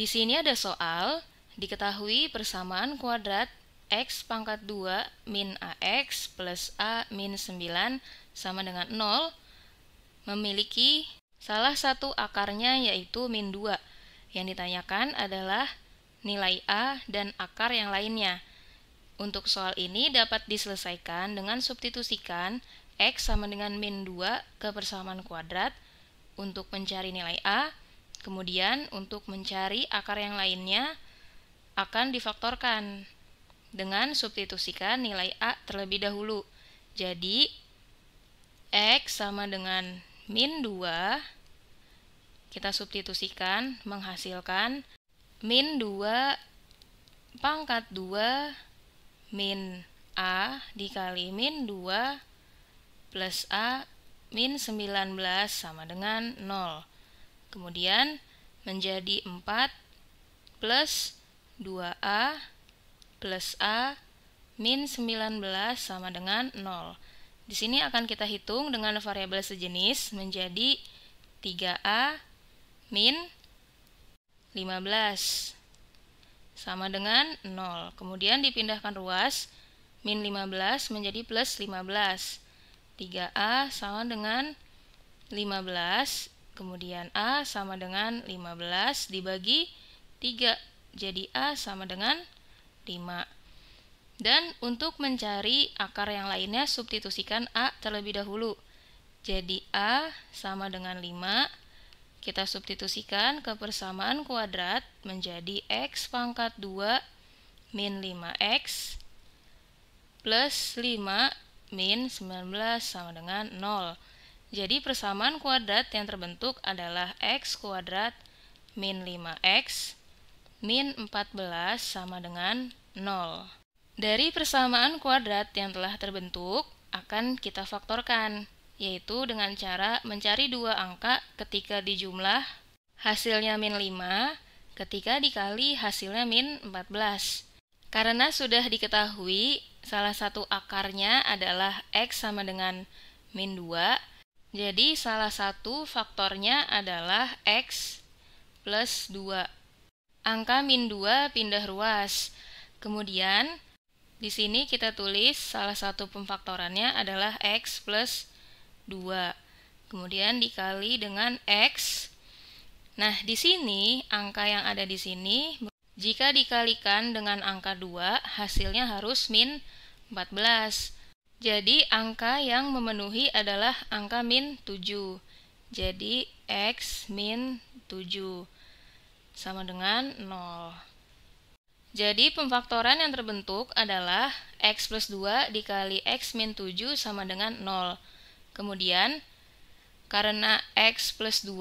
Di sini ada soal, diketahui persamaan kuadrat x pangkat 2 min ax plus a min 9 sama dengan 0 memiliki salah satu akarnya yaitu min 2. Yang ditanyakan adalah nilai a dan akar yang lainnya. Untuk soal ini dapat diselesaikan dengan substitusikan x sama dengan min 2 ke persamaan kuadrat untuk mencari nilai a Kemudian untuk mencari akar yang lainnya akan difaktorkan dengan substitusikan nilai A terlebih dahulu. Jadi X sama dengan min 2 kita substitusikan menghasilkan min 2 pangkat 2 min A dikali min 2 plus A min 19 sama dengan 0. Kemudian menjadi 4 plus 2A plus A min 19 sama dengan 0. Di sini akan kita hitung dengan variabel sejenis menjadi 3A min 15 sama dengan 0. Kemudian dipindahkan ruas min 15 menjadi plus 15. 3A sama dengan 15 Kemudian A sama dengan 15 dibagi 3. Jadi A sama dengan 5. Dan untuk mencari akar yang lainnya, substitusikan A terlebih dahulu. Jadi A sama dengan 5 kita substitusikan ke persamaan kuadrat menjadi x pangkat 2 min 5x plus 5 min 19 sama dengan 0. Jadi persamaan kuadrat yang terbentuk adalah x kuadrat min 5x min 14 sama dengan 0. Dari persamaan kuadrat yang telah terbentuk akan kita faktorkan, yaitu dengan cara mencari dua angka ketika dijumlah hasilnya min 5 ketika dikali hasilnya min 14. Karena sudah diketahui salah satu akarnya adalah x sama dengan min 2, jadi salah satu faktornya adalah X plus 2. Angka min 2 pindah ruas. Kemudian di sini kita tulis salah satu pemfaktorannya adalah X plus 2. Kemudian dikali dengan X. Nah, di sini angka yang ada di sini jika dikalikan dengan angka 2 hasilnya harus min 14. Jadi angka yang memenuhi adalah angka min 7. Jadi X min 7 sama dengan 0. Jadi pemfaktoran yang terbentuk adalah X plus 2 dikali X min 7 sama dengan 0. Kemudian karena X plus 2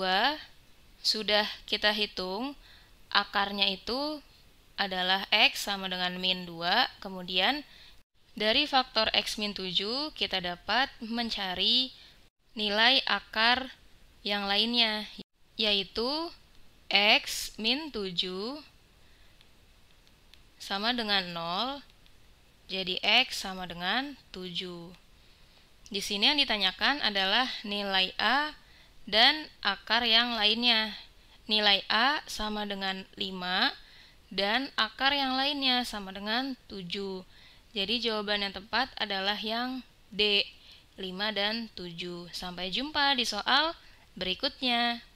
sudah kita hitung, akarnya itu adalah X sama dengan min 2, kemudian dari faktor x-7 min kita dapat mencari nilai akar yang lainnya, yaitu x min 7 sama dengan 0, jadi x sama dengan 7. Di sini yang ditanyakan adalah nilai a dan akar yang lainnya. Nilai a sama dengan 5 dan akar yang lainnya sama dengan 7. Jadi jawaban yang tepat adalah yang D, 5 dan 7. Sampai jumpa di soal berikutnya.